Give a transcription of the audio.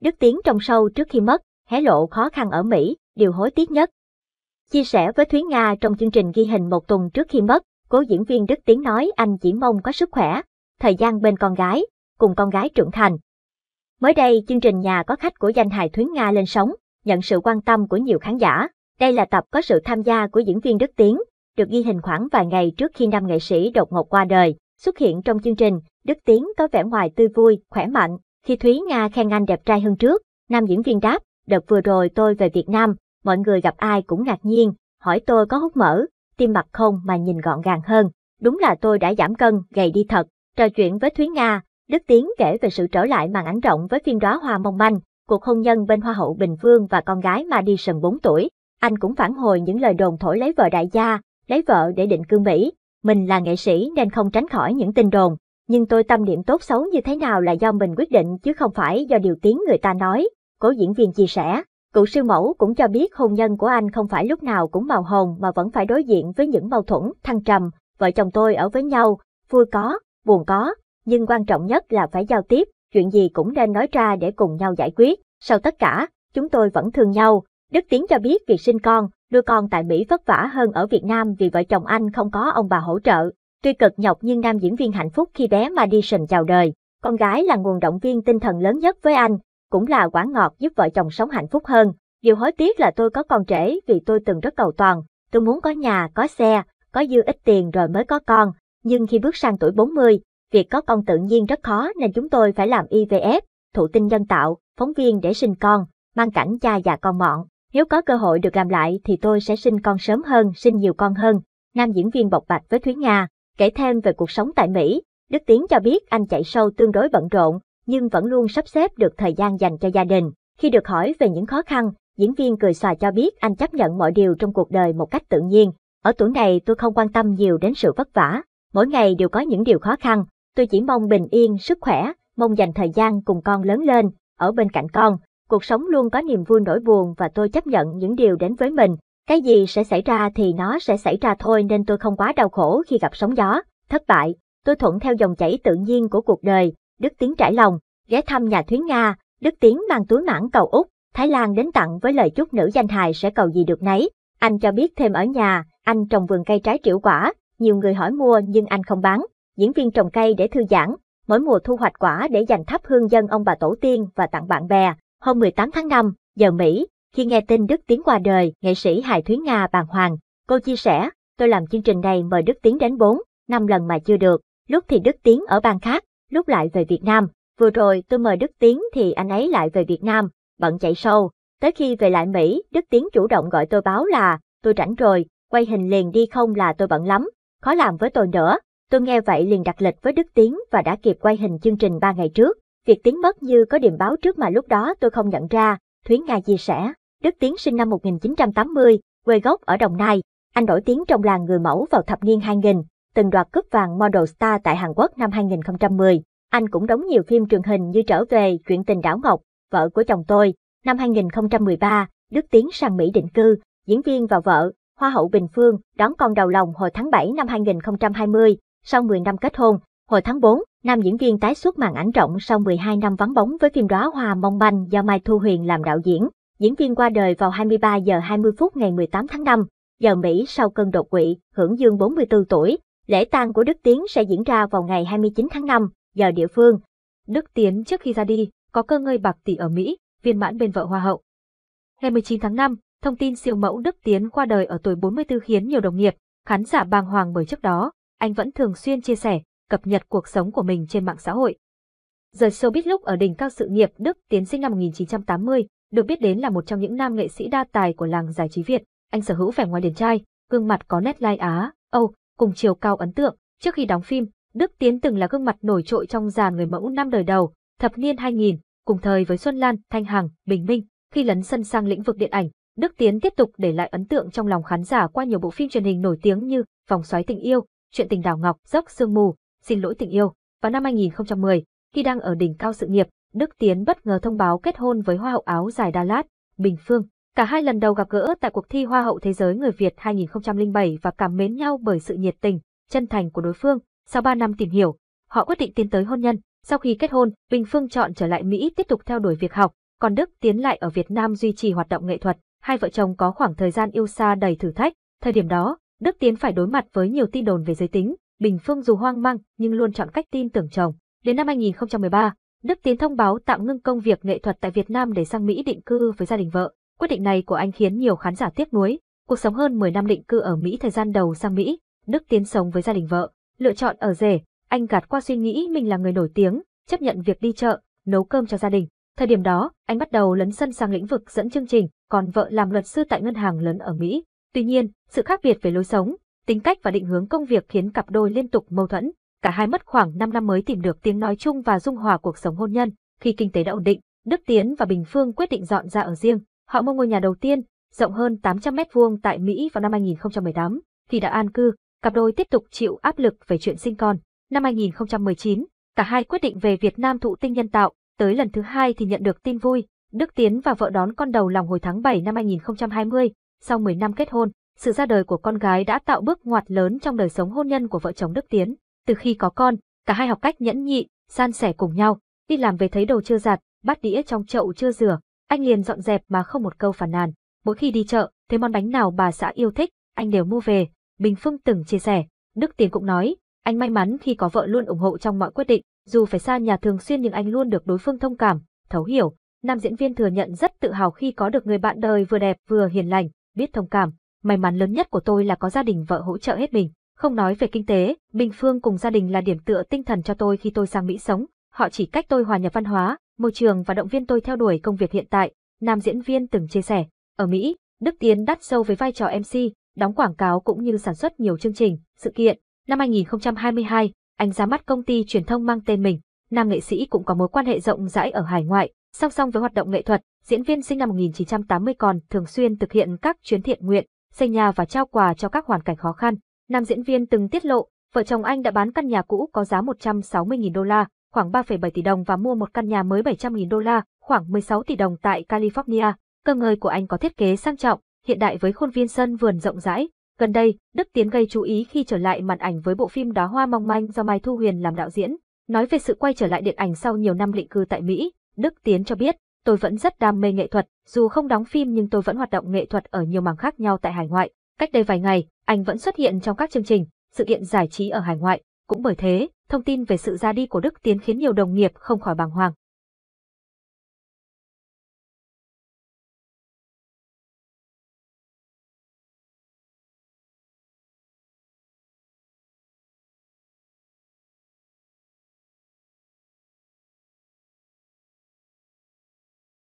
Đức Tiến trong sâu trước khi mất, hé lộ khó khăn ở Mỹ, điều hối tiếc nhất. Chia sẻ với Thúy Nga trong chương trình ghi hình một tuần trước khi mất, cố diễn viên Đức Tiến nói anh chỉ mong có sức khỏe, thời gian bên con gái, cùng con gái trưởng thành. Mới đây, chương trình Nhà có khách của danh hài Thúy Nga lên sóng, nhận sự quan tâm của nhiều khán giả. Đây là tập có sự tham gia của diễn viên Đức Tiến, được ghi hình khoảng vài ngày trước khi nam nghệ sĩ đột ngột qua đời. Xuất hiện trong chương trình, Đức Tiến có vẻ ngoài tươi vui, khỏe mạnh. Khi Thúy Nga khen anh đẹp trai hơn trước, nam diễn viên đáp, đợt vừa rồi tôi về Việt Nam, mọi người gặp ai cũng ngạc nhiên, hỏi tôi có hút mỡ, tim mặt không mà nhìn gọn gàng hơn. Đúng là tôi đã giảm cân, gầy đi thật. Trò chuyện với Thúy Nga, Đức Tiến kể về sự trở lại màn ảnh rộng với phim đóa hoa mong manh, cuộc hôn nhân bên Hoa hậu Bình phương và con gái Madison 4 tuổi anh cũng phản hồi những lời đồn thổi lấy vợ đại gia, lấy vợ để định cư Mỹ. Mình là nghệ sĩ nên không tránh khỏi những tin đồn, nhưng tôi tâm niệm tốt xấu như thế nào là do mình quyết định chứ không phải do điều tiếng người ta nói, cố diễn viên chia sẻ. Cựu siêu mẫu cũng cho biết hôn nhân của anh không phải lúc nào cũng màu hồng mà vẫn phải đối diện với những mâu thuẫn, thăng trầm. Vợ chồng tôi ở với nhau, vui có, buồn có, nhưng quan trọng nhất là phải giao tiếp, chuyện gì cũng nên nói ra để cùng nhau giải quyết. Sau tất cả, chúng tôi vẫn thương nhau, Đức Tiến cho biết việc sinh con, nuôi con tại Mỹ vất vả hơn ở Việt Nam vì vợ chồng anh không có ông bà hỗ trợ. Tuy cực nhọc nhưng nam diễn viên hạnh phúc khi bé Madison chào đời. Con gái là nguồn động viên tinh thần lớn nhất với anh, cũng là quả ngọt giúp vợ chồng sống hạnh phúc hơn. Điều hối tiếc là tôi có con trẻ vì tôi từng rất cầu toàn. Tôi muốn có nhà, có xe, có dư ít tiền rồi mới có con. Nhưng khi bước sang tuổi 40, việc có con tự nhiên rất khó nên chúng tôi phải làm IVF, thụ tinh nhân tạo, phóng viên để sinh con, mang cảnh cha già con mọn. Nếu có cơ hội được làm lại thì tôi sẽ sinh con sớm hơn, sinh nhiều con hơn. Nam diễn viên bộc bạch với Thúy Nga, kể thêm về cuộc sống tại Mỹ. Đức Tiến cho biết anh chạy sâu tương đối bận rộn, nhưng vẫn luôn sắp xếp được thời gian dành cho gia đình. Khi được hỏi về những khó khăn, diễn viên cười xòa cho biết anh chấp nhận mọi điều trong cuộc đời một cách tự nhiên. Ở tuổi này tôi không quan tâm nhiều đến sự vất vả, mỗi ngày đều có những điều khó khăn. Tôi chỉ mong bình yên, sức khỏe, mong dành thời gian cùng con lớn lên, ở bên cạnh con cuộc sống luôn có niềm vui nỗi buồn và tôi chấp nhận những điều đến với mình. Cái gì sẽ xảy ra thì nó sẽ xảy ra thôi nên tôi không quá đau khổ khi gặp sóng gió, thất bại. Tôi thuận theo dòng chảy tự nhiên của cuộc đời, Đức Tiến trải lòng, ghé thăm nhà Thúy Nga, Đức Tiến mang túi mãn cầu Úc, Thái Lan đến tặng với lời chúc nữ danh hài sẽ cầu gì được nấy. Anh cho biết thêm ở nhà, anh trồng vườn cây trái triệu quả, nhiều người hỏi mua nhưng anh không bán. Diễn viên trồng cây để thư giãn, mỗi mùa thu hoạch quả để dành thắp hương dân ông bà tổ tiên và tặng bạn bè. Hôm 18 tháng 5, giờ Mỹ, khi nghe tin Đức Tiến qua đời, nghệ sĩ Hải Thúy Nga bàng hoàng. Cô chia sẻ, tôi làm chương trình này mời Đức Tiến đến 4, 5 lần mà chưa được. Lúc thì Đức Tiến ở bang khác, lúc lại về Việt Nam. Vừa rồi tôi mời Đức Tiến thì anh ấy lại về Việt Nam, bận chạy sâu. Tới khi về lại Mỹ, Đức Tiến chủ động gọi tôi báo là, tôi rảnh rồi, quay hình liền đi không là tôi bận lắm, khó làm với tôi nữa. Tôi nghe vậy liền đặt lịch với Đức Tiến và đã kịp quay hình chương trình 3 ngày trước. Việc tiến mất như có điểm báo trước mà lúc đó tôi không nhận ra, Thúy Nga chia sẻ. Đức Tiến sinh năm 1980, quê gốc ở Đồng Nai. Anh nổi tiếng trong làng người mẫu vào thập niên 2000, từng đoạt cúp vàng Model Star tại Hàn Quốc năm 2010. Anh cũng đóng nhiều phim truyền hình như Trở về, Chuyện tình đảo Ngọc, Vợ của chồng tôi. Năm 2013, Đức Tiến sang Mỹ định cư, diễn viên và vợ, Hoa hậu Bình Phương, đón con đầu lòng hồi tháng 7 năm 2020, sau 10 năm kết hôn, Hồi tháng 4, nam diễn viên tái xuất màn ảnh rộng sau 12 năm vắng bóng với phim Đóa Hoa Mong Manh do Mai Thu Huyền làm đạo diễn. Diễn viên qua đời vào 23 giờ 20 phút ngày 18 tháng 5, giờ Mỹ sau cơn đột quỵ, hưởng dương 44 tuổi. Lễ tang của Đức Tiến sẽ diễn ra vào ngày 29 tháng 5, giờ địa phương. Đức Tiến trước khi ra đi, có cơ ngơi bạc tỷ ở Mỹ, viên mãn bên vợ Hoa hậu. Ngày 19 tháng 5, thông tin siêu mẫu Đức Tiến qua đời ở tuổi 44 khiến nhiều đồng nghiệp, khán giả bàng hoàng bởi trước đó, anh vẫn thường xuyên chia sẻ cập nhật cuộc sống của mình trên mạng xã hội. The Showbiz lúc ở đỉnh cao sự nghiệp Đức tiến sinh năm 1980, được biết đến là một trong những nam nghệ sĩ đa tài của làng giải trí Việt. Anh sở hữu vẻ ngoài điển trai, gương mặt có nét lai Á, Âu, cùng chiều cao ấn tượng. Trước khi đóng phim, Đức Tiến từng là gương mặt nổi trội trong dàn người mẫu năm đời đầu, thập niên 2000, cùng thời với Xuân Lan, Thanh Hằng, Bình Minh. Khi lấn sân sang lĩnh vực điện ảnh, Đức Tiến tiếp tục để lại ấn tượng trong lòng khán giả qua nhiều bộ phim truyền hình nổi tiếng như Vòng xoáy tình yêu, Chuyện tình đào ngọc, Dốc sương mù, Xin lỗi tình yêu. Vào năm 2010, khi đang ở đỉnh cao sự nghiệp, Đức Tiến bất ngờ thông báo kết hôn với Hoa hậu áo dài Đà Lạt, Bình Phương. Cả hai lần đầu gặp gỡ tại cuộc thi Hoa hậu Thế giới người Việt 2007 và cảm mến nhau bởi sự nhiệt tình, chân thành của đối phương. Sau 3 năm tìm hiểu, họ quyết định tiến tới hôn nhân. Sau khi kết hôn, Bình Phương chọn trở lại Mỹ tiếp tục theo đuổi việc học, còn Đức Tiến lại ở Việt Nam duy trì hoạt động nghệ thuật. Hai vợ chồng có khoảng thời gian yêu xa đầy thử thách. Thời điểm đó, Đức Tiến phải đối mặt với nhiều tin đồn về giới tính, Bình Phương dù hoang mang nhưng luôn chọn cách tin tưởng chồng. Đến năm 2013, Đức Tiến thông báo tạm ngưng công việc nghệ thuật tại Việt Nam để sang Mỹ định cư với gia đình vợ. Quyết định này của anh khiến nhiều khán giả tiếc nuối. Cuộc sống hơn 10 năm định cư ở Mỹ thời gian đầu sang Mỹ, Đức Tiến sống với gia đình vợ, lựa chọn ở rể, anh gạt qua suy nghĩ mình là người nổi tiếng, chấp nhận việc đi chợ, nấu cơm cho gia đình. Thời điểm đó, anh bắt đầu lấn sân sang lĩnh vực dẫn chương trình, còn vợ làm luật sư tại ngân hàng lớn ở Mỹ. Tuy nhiên, sự khác biệt về lối sống, Tính cách và định hướng công việc khiến cặp đôi liên tục mâu thuẫn, cả hai mất khoảng 5 năm mới tìm được tiếng nói chung và dung hòa cuộc sống hôn nhân. Khi kinh tế đã ổn định, Đức Tiến và Bình Phương quyết định dọn ra ở riêng. Họ mua ngôi nhà đầu tiên, rộng hơn 800 mét vuông tại Mỹ vào năm 2018. Khi đã an cư, cặp đôi tiếp tục chịu áp lực về chuyện sinh con. Năm 2019, cả hai quyết định về Việt Nam thụ tinh nhân tạo, tới lần thứ hai thì nhận được tin vui. Đức Tiến và vợ đón con đầu lòng hồi tháng 7 năm 2020, sau 10 năm kết hôn, sự ra đời của con gái đã tạo bước ngoặt lớn trong đời sống hôn nhân của vợ chồng Đức Tiến. Từ khi có con, cả hai học cách nhẫn nhị, san sẻ cùng nhau, đi làm về thấy đồ chưa giặt, bát đĩa trong chậu chưa rửa, anh liền dọn dẹp mà không một câu phản nàn. Mỗi khi đi chợ, thấy món bánh nào bà xã yêu thích, anh đều mua về, Bình Phương từng chia sẻ. Đức Tiến cũng nói, anh may mắn khi có vợ luôn ủng hộ trong mọi quyết định, dù phải xa nhà thường xuyên nhưng anh luôn được đối phương thông cảm, thấu hiểu. Nam diễn viên thừa nhận rất tự hào khi có được người bạn đời vừa đẹp vừa hiền lành, biết thông cảm, May mắn lớn nhất của tôi là có gia đình vợ hỗ trợ hết mình. Không nói về kinh tế, Bình Phương cùng gia đình là điểm tựa tinh thần cho tôi khi tôi sang Mỹ sống. Họ chỉ cách tôi hòa nhập văn hóa, môi trường và động viên tôi theo đuổi công việc hiện tại, nam diễn viên từng chia sẻ. Ở Mỹ, Đức Tiến đắt sâu với vai trò MC, đóng quảng cáo cũng như sản xuất nhiều chương trình, sự kiện. Năm 2022, anh ra mắt công ty truyền thông mang tên mình. Nam nghệ sĩ cũng có mối quan hệ rộng rãi ở hải ngoại, song song với hoạt động nghệ thuật, diễn viên sinh năm 1980 còn thường xuyên thực hiện các chuyến thiện nguyện, xây nhà và trao quà cho các hoàn cảnh khó khăn. Nam diễn viên từng tiết lộ, vợ chồng anh đã bán căn nhà cũ có giá 160.000 đô la, khoảng 3,7 tỷ đồng và mua một căn nhà mới 700.000 đô la, khoảng 16 tỷ đồng tại California. Cơ ngơi của anh có thiết kế sang trọng, hiện đại với khuôn viên sân vườn rộng rãi. Gần đây, Đức Tiến gây chú ý khi trở lại màn ảnh với bộ phim Đóa hoa mong manh do Mai Thu Huyền làm đạo diễn. Nói về sự quay trở lại điện ảnh sau nhiều năm định cư tại Mỹ, Đức Tiến cho biết, Tôi vẫn rất đam mê nghệ thuật, dù không đóng phim nhưng tôi vẫn hoạt động nghệ thuật ở nhiều mảng khác nhau tại hải ngoại. Cách đây vài ngày, anh vẫn xuất hiện trong các chương trình, sự kiện giải trí ở hải ngoại. Cũng bởi thế, thông tin về sự ra đi của Đức Tiến khiến nhiều đồng nghiệp không khỏi bàng hoàng.